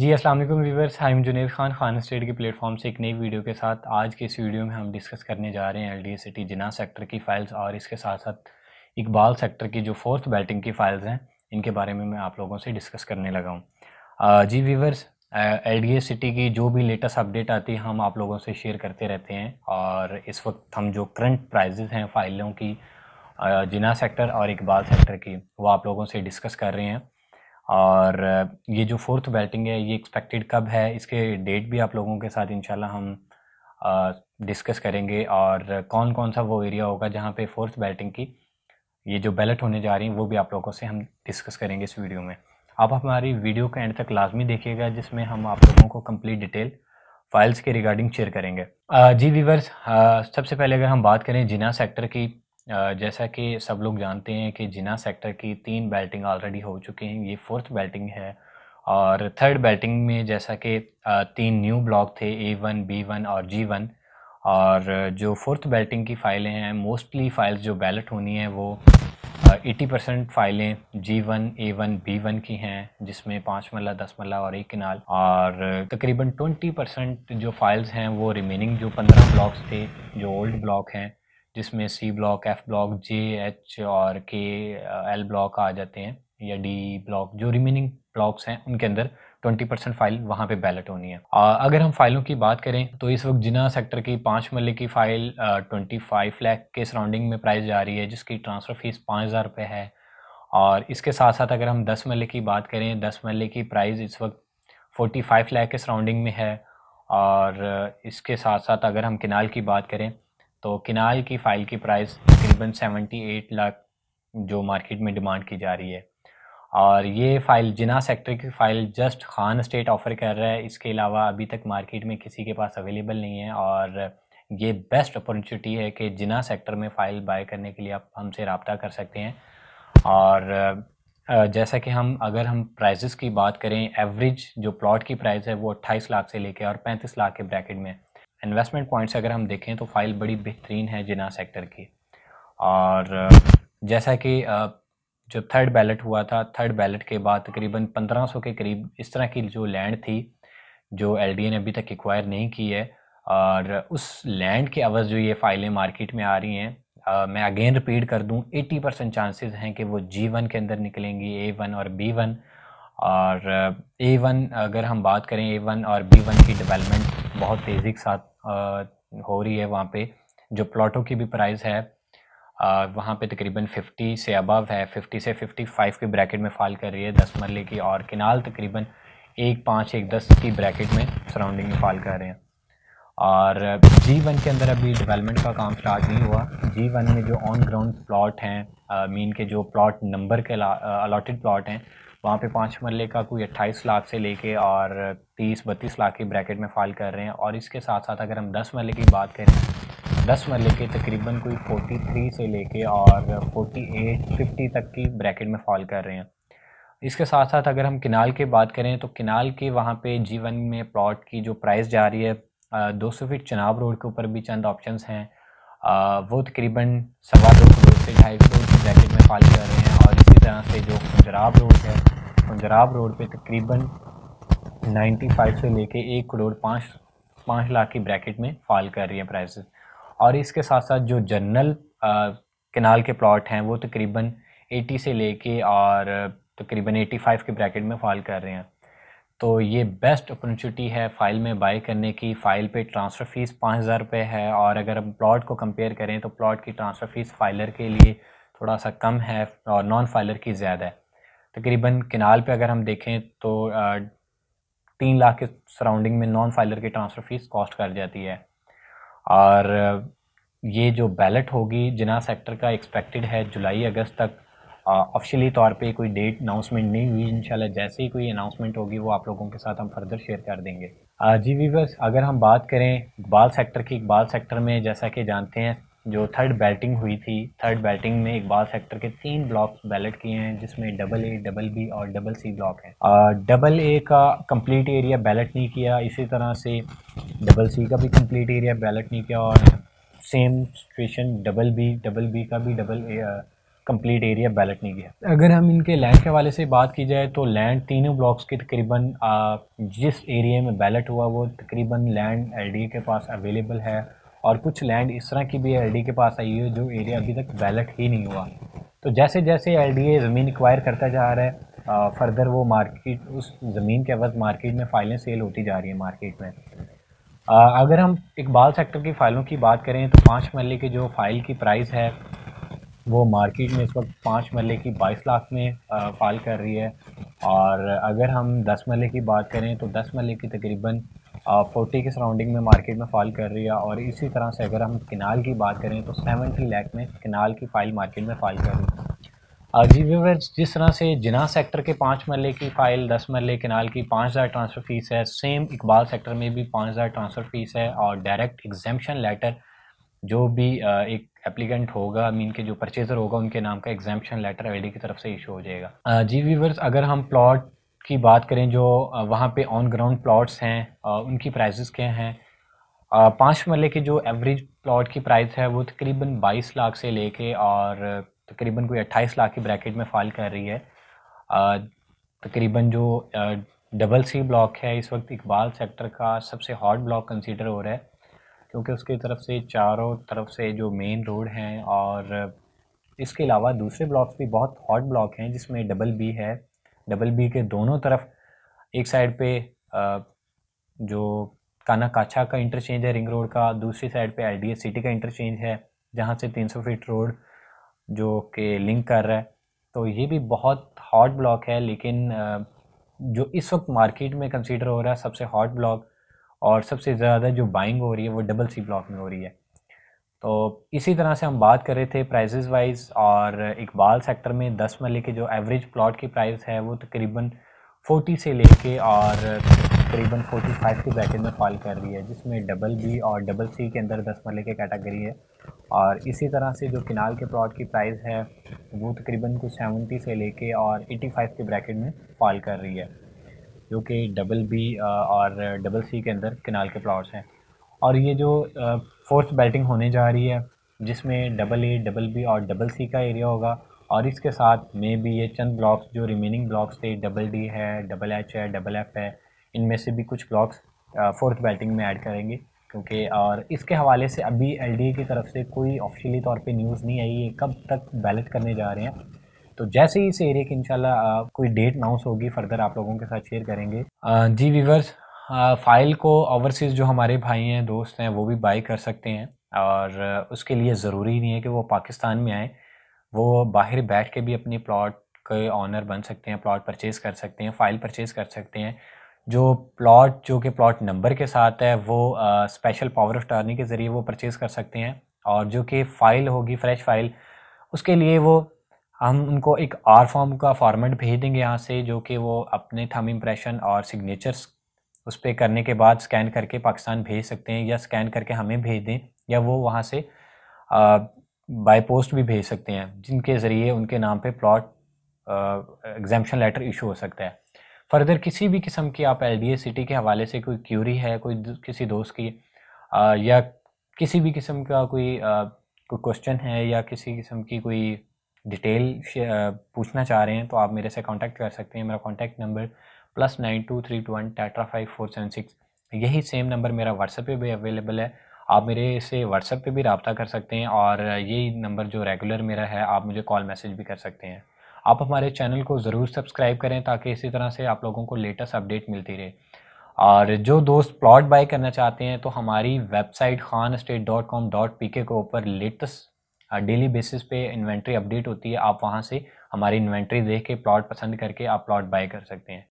जी अस्सलाम वालेकुम I am Junaid Khan Khan state के प्लेटफॉर्म से एक नई वीडियो के साथ आज के इस वीडियो में हम डिस्कस करने जा रहे हैं एलडीए सिटी जिना सेक्टर की फ़ाइल्स और इसके साथ साथ इकबाल सेक्टर की जो फोर्थ बैटिंग की फ़ाइल्स हैं इनके बारे में मैं आप लोगों से डिस्कस करने लगा हूँ जी व्यूवर्स एल सिटी की जो भी लेटेस्ट अपडेट आती है हम आप लोगों से शेयर करते रहते हैं और इस वक्त हम जो करंट प्राइजेज हैं फ़ाइलों की जिना सेक्टर और इकबाल सेक्टर की वो आप लोगों से डिस्कस कर रहे हैं और ये जो फोर्थ बैटिंग है ये एक्सपेक्टेड कब है इसके डेट भी आप लोगों के साथ इन हम डिस्कस करेंगे और कौन कौन सा वो एरिया होगा जहाँ पे फोर्थ बैटिंग की ये जो बैलेट होने जा रही हैं वो भी आप लोगों से हम डिस्कस करेंगे इस वीडियो में आप हमारी वीडियो के एंड तक लाजमी देखिएगा जिसमें हम आप लोगों को कंप्लीट डिटेल फाइल्स के रिगार्डिंग शेयर करेंगे जी वीवर्स सबसे पहले अगर हम बात करें जिना सेक्टर की जैसा कि सब लोग जानते हैं कि जिना सेक्टर की तीन बेल्टिंग ऑलरेडी हो चुकी हैं ये फोर्थ बेल्टिंग है और थर्ड बेल्टिंग में जैसा कि तीन न्यू ब्लॉक थे ए वन बी वन और जी वन और जो फोर्थ बेल्टिंग की फ़ाइलें हैं मोस्टली फ़ाइल्स जो बैलेट होनी है वो एटी परसेंट फ़ाइलें G one A one B one की हैं जिसमें पाँच मल्ला दस मल्ला और एक किनाल और तकरीबन ट्वेंटी परसेंट जो फ़ाइल्स हैं वो रिमेनिंग जो पंद्रह ब्लॉक्स थे जो ओल्ड ब्लॉक हैं जिसमें C block F block J H और के एल ब्लॉक आ जाते हैं या डी ब्लॉक जो रिमेनिंग ब्लॉक्स हैं उनके अंदर 20 परसेंट फाइल वहाँ पे बैलेट होनी है आ, अगर हम फाइलों की बात करें तो इस वक्त जिना सेक्टर की पाँच मल्ले की फ़ाइल ट्वेंटी फाइव लैख के सराउंडिंग में प्राइस जा रही है जिसकी ट्रांसफ़र फ़ीस पाँच हज़ार रुपये है और इसके साथ साथ अगर हम दस मल्ले की बात करें दस मल्ले की प्राइस इस वक्त फोर्टी फाइव लैख के सराउंडिंग में है और इसके साथ साथ अगर हम किनाल की बात करें तो किनाल की फ़ाइल की प्राइस तकरीबन 78 लाख जो मार्केट में डिमांड की जा रही है और ये फ़ाइल जिना सेक्टर की file just Khan state offer कर रहा है इसके अलावा अभी तक मार्केट में किसी के पास अवेलेबल नहीं है और ये बेस्ट अपॉर्चुनिटी है कि जिना सेक्टर में फ़ाइल बाय करने के लिए आप हमसे रबता कर सकते हैं और जैसा कि हम अगर हम प्राइजेस की बात करें एवरेज जो प्लॉट की प्राइस है वो अट्ठाईस लाख से लेकर और पैंतीस लाख के ब्रैकेट में इन्वेस्टमेंट पॉइंट से अगर हम देखें तो फाइल बड़ी बेहतरीन है जिना सेक्टर की और जैसा कि जो थर्ड बैलेट हुआ था थर्ड बैलेट के बाद तकरीबन 1500 के करीब इस तरह की जो लैंड थी जो एल ने अभी तक एक्वायर नहीं की है और उस लैंड के अवज़ जो ये फाइलें मार्केट में आ रही हैं मैं अगेन रिपीट कर दूं 80 परसेंट चांसेज़ हैं कि वो जी वन के अंदर निकलेंगी ए वन और बी वन और ए वन अगर हम बात करें ए वन और बी वन की डेवलपमेंट बहुत तेज़ी के साथ हो रही है वहाँ पे जो प्लॉटों की भी प्राइस है वहाँ पे तकरीबन 50 से अबव है 50 से 55 के ब्रैकेट में फाल कर रही है दस मरले की और किनाल तकरीबन एक पाँच एक दस की ब्रैकेट में सराउंडिंग में फाल कर रहे हैं और जी वन के अंदर अभी डेवलपमेंट का काम स्टार्ट नहीं हुआ जी वन में जो ऑन ग्राउंड प्लॉट हैं मीन के जो प्लाट नंबर के अलॉटेड प्लॉट हैं वहाँ पे पाँच मरले का कोई अट्ठाईस लाख से लेके और तीस बत्तीस लाख के ब्रैकेट में फाइल कर रहे हैं और इसके साथ साथ अगर हम दस मरले की बात करें दस मरले के तकरीबन कोई फोर्टी थ्री से लेके और फोर्टी एट फिफ्टी तक की ब्रैकेट में फॉल कर रहे हैं इसके साथ साथ अगर हम किनाल की बात करें तो किनाल के वहाँ पे जीवन में प्लॉट की जो प्राइस जा रही है दो सौ फीट चनाब रोड के ऊपर भी चंद ऑप्शंस हैं वो तकरीबन सवा दो करोड़ से ढाई करोड़ की ब्रैकेट में फॉल कर रहे हैं और इसी तरह से जो खंजराब रोड है खंजराब रोड पे तकरीबन 95 से लेके एक करोड़ पाँच पाँच लाख की ब्रैकेट में फाल कर रही है प्राइसेस और इसके साथ साथ जो जनरल कनाल के प्लॉट हैं वो तकरीबन 80 से लेके और तकरीबन 85 के ब्रैकेट में फ़ाल कर रहे हैं तो ये बेस्ट अपॉर्चुनिटी है फ़ाइल में बाई करने की फ़ाइल पे ट्रांसफ़र फ़ीस पाँच हज़ार रुपये है और अगर हम प्लॉट को कंपेयर करें तो प्लॉट की ट्रांसफ़र फ़ीस फाइलर के लिए थोड़ा सा कम है और नॉन फाइलर की ज़्यादा है तकरीबन किनाल पे अगर हम देखें तो तीन लाख के सराउंडिंग में नॉन फाइलर की ट्रांसफ़र फ़ीस कॉस्ट कर जाती है और ये जो बैलेट होगी जिना सेक्टर का एक्सपेक्टेड है जुलाई अगस्त तक ऑफिशियली तौर पे कोई डेट अनाउंसमेंट नहीं हुई इंशाल्लाह जैसे ही कोई अनाउंसमेंट होगी वो आप लोगों के साथ हम फर्दर शेयर कर देंगे जी वीवर्स अगर हम बात करें इकबाल सेक्टर की इकबाल सेक्टर में जैसा कि जानते हैं जो थर्ड बैटिंग हुई थी थर्ड बैटिंग में इकबाल सेक्टर के तीन ब्लॉक बैलेट किए हैं जिसमें डबल ए डबल बी और डबल सी ब्लॉक हैं डबल ए का कंप्लीट एरिया बैलेट नहीं किया इसी तरह से डबल सी का भी कंप्लीट एरिया बैलेट नहीं किया और same situation double B double B का भी double A complete area ballot नहीं किया अगर हम इनके लैंड के हवाले से बात की जाए तो लैंड तीनों ब्लॉक्स के तकरीबन जिस एरिया में बैलेट हुआ वो तकरीबन लैंड एल के पास अवेलेबल है और कुछ लैंड इस तरह की भी एल के पास आई है जो एरिया अभी तक बैलेट ही नहीं हुआ तो जैसे जैसे एल ज़मीन एक्वायर करता जा रहा है फर्दर वो मार्केट उस ज़मीन के अवध मार्केट में फाइलें सेल होती जा रही हैं मार्केट में आ, अगर हम इकबाल सेक्टर की फ़ाइलों की बात करें तो पाँच मरले की जो फ़ाइल की प्राइस है वो मार्केट में इस वक्त पाँच मरले की बाईस लाख में फाइल कर रही है और अगर हम दस मरले की बात करें तो दस मरले की तकरीबन फोर्टी के सराउंडिंग में मार्केट में फॉल कर रही है और इसी तरह से अगर हम किनाल की बात करें तो सेवेंटी लैख में किनाल की फाइल मार्केट में फॉल कर रही है जी जिस तरह से जिना सेक्टर के पाँच मरले की फ़ाइल दस मरले किनाल की पाँच हज़ार ट्रांसफ़र फ़ीस है सेम इकबाल सेक्टर में भी पाँच हज़ार ट्रांसफ़र फ़ीस है और डायरेक्ट एग्जामेशन लेटर जो भी एक एप्लीकेंट होगा मीन के जो परचेज़र होगा उनके नाम का एग्जामेशन लेटर आई की तरफ से इशू हो जाएगा जी वीवर्स अगर हम प्लॉट की बात करें जो वहाँ पे ऑन ग्राउंड प्लॉट्स हैं उनकी प्राइसेस क्या हैं पाँच मरले के जो एवरेज प्लॉट की प्राइस है वो तकरीबन बाईस लाख से लेके और तकरीबन कोई अट्ठाईस लाख की ब्रैकेट में फाल कर रही है तकरीबन जो डबल सी ब्लॉक है इस वक्त इकबाल सेक्टर का सबसे हॉट ब्लॉक कंसीडर हो रहा है क्योंकि उसकी तरफ से चारों तरफ से जो मेन रोड हैं और इसके अलावा दूसरे ब्लॉक्स भी बहुत हॉट ब्लॉक हैं जिसमें डबल बी है डबल बी के दोनों तरफ एक साइड पे जो काना काछा का इंटरचेंज है रिंग रोड का दूसरी साइड पे एल सिटी का इंटरचेंज है जहाँ से 300 फीट रोड जो के लिंक कर रहा है तो ये भी बहुत हॉट ब्लॉक है लेकिन जो इस वक्त मार्केट में कंसीडर हो रहा है सबसे हॉट ब्लॉक और सबसे ज़्यादा जो बाइंग हो रही है वो डबल सी ब्लॉक में हो रही है तो इसी तरह से हम बात कर रहे थे प्राइजेज़ वाइज और इकबाल सेक्टर में दस मरले के जो एवरेज प्लॉट की प्राइस है वो तकरीबन फोर्टी से लेके और तकरीबन फोर्टी फाइव की ब्रैकेट में फॉल कर रही है जिसमें डबल बी और डबल सी के अंदर दस मरले के कैटेगरी है और इसी तरह से जो किनाल के प्लॉट की प्राइस है वो तकरीबन कुछ सेवेंटी से लेके और एटी फाइव के ब्रैकेट में फॉल कर रही है जो कि डबल बी और डबल सी के अंदर किनाल के प्लॉट्स हैं और ये जो फोर्थ बैटिंग होने जा रही है जिसमें डबल ए डबल बी और डबल सी का एरिया होगा और इसके साथ में भी ये चंद ब्लॉक्स जो रिमेनिंग ब्लॉक्स थे डबल डी है डबल एच है डबल एफ़ है इनमें से भी कुछ ब्लॉक्स फोर्थ बैटिंग में ऐड करेंगे क्योंकि और इसके हवाले से अभी एल की तरफ से कोई ऑफिशियली तौर पर न्यूज़ नहीं आई है कब तक बैलेट करने जा रहे हैं तो जैसे ही इस एरिया की इंशाल्लाह कोई डेट अनाउंस होगी फर्दर आप लोगों के साथ शेयर करेंगे जी वीवर्स फ़ाइल को ओवरसीज़ जो हमारे भाई हैं दोस्त हैं वो भी बाई कर सकते हैं और उसके लिए ज़रूरी नहीं है कि वो पाकिस्तान में आए वो बाहर बैठ के भी अपनी प्लॉट के ऑनर बन सकते हैं प्लॉट परचेज़ कर सकते हैं फ़ाइल परचेज़ कर सकते हैं जो प्लॉट जो कि प्लॉट नंबर के साथ है वो आ, स्पेशल पावर ऑफ टर्नी के ज़रिए वो परचेज़ कर सकते हैं और जो कि फ़ाइल होगी फ्रेश फ़ाइल उसके लिए वो हम उनको एक आर फॉर्म का फॉर्मेट भेज देंगे यहाँ से जो कि वो अपने थम इम्प्रेशन और सिग्नेचर्स उस पर करने के बाद स्कैन करके पाकिस्तान भेज सकते हैं या स्कैन करके हमें भेज दें या वो वहाँ से बाय पोस्ट भी भेज सकते हैं जिनके ज़रिए उनके नाम पे प्लॉट एग्जामेशन लेटर इशू हो सकता है फर्दर किसी भी किस्म की आप एल सिटी के हवाले से कोई क्यूरी है कोई किसी दोस्त की आ, या किसी भी किस्म का कोई आ, कोई क्वेश्चन है या किसी किस्म की कोई डिटेल पूछना चाह रहे हैं तो आप मेरे से कांटेक्ट कर सकते हैं मेरा contact number plus nine two three two one टाटा फाइव फोर सेवन सिक्स यही सेम नंबर मेरा व्हाट्सएप पे भी अवेलेबल है आप मेरे से व्हाट्सएप पे भी रबता कर सकते हैं और यही नंबर जो रेगुलर मेरा है आप मुझे कॉल मैसेज भी कर सकते हैं आप हमारे चैनल को ज़रूर सब्सक्राइब करें ताकि इसी तरह से आप लोगों को लेटेस्ट अपडेट मिलती रहे और जो दोस्त प्लॉट बाई करना चाहते हैं तो हमारी website Khan state dot com dot P के ऊपर लेटेस्ट डेली बेसिस पे इन्वेंट्री अपडेट होती है आप वहाँ से हमारी इन्वेंट्री देख के प्लॉट पसंद करके आप प्लॉट बाई कर सकते हैं